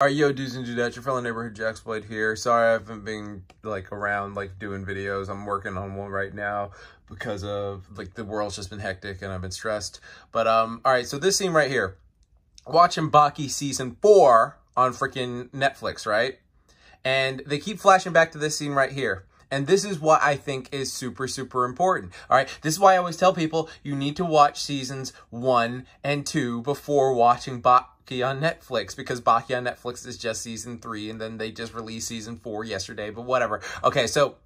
Alright, yo, dudes and dudettes, your fellow neighborhood Jacksblade here. Sorry I haven't been, like, around, like, doing videos. I'm working on one right now because of, like, the world's just been hectic and I've been stressed. But, um, alright, so this scene right here. Watching Baki Season 4 on freaking Netflix, right? And they keep flashing back to this scene right here. And this is what I think is super, super important. All right. This is why I always tell people you need to watch seasons one and two before watching Baki on Netflix because Baki on Netflix is just season three and then they just released season four yesterday, but whatever. Okay. So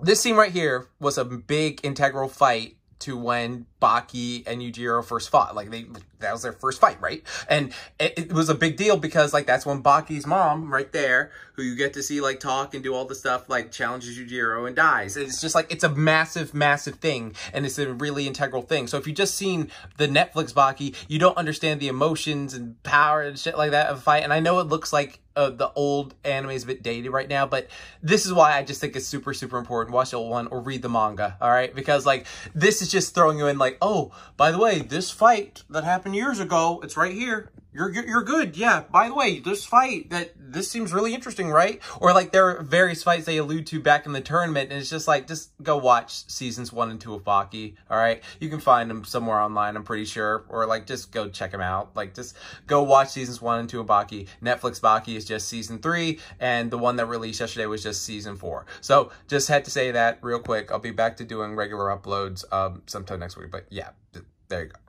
this scene right here was a big integral fight to when Baki and Yujiro first fought. Like they, that was their first fight, right? And it, it, was a big deal because like that's when Baki's mom right there, who you get to see like talk and do all the stuff, like challenges Yujiro and dies. It's just like, it's a massive, massive thing. And it's a really integral thing. So if you just seen the Netflix Baki, you don't understand the emotions and power and shit like that of a fight. And I know it looks like of the old anime is a bit dated right now, but this is why I just think it's super, super important. Watch the old one or read the manga, all right? Because, like, this is just throwing you in, like, oh, by the way, this fight that happened years ago, it's right here. You're, you're good. Yeah. By the way, this fight that this seems really interesting, right? Or like there are various fights they allude to back in the tournament. And it's just like, just go watch seasons one and two of Baki. All right. You can find them somewhere online, I'm pretty sure. Or like, just go check them out. Like just go watch seasons one and two of Baki. Netflix Baki is just season three. And the one that released yesterday was just season four. So just had to say that real quick. I'll be back to doing regular uploads um, sometime next week. But yeah, there you go.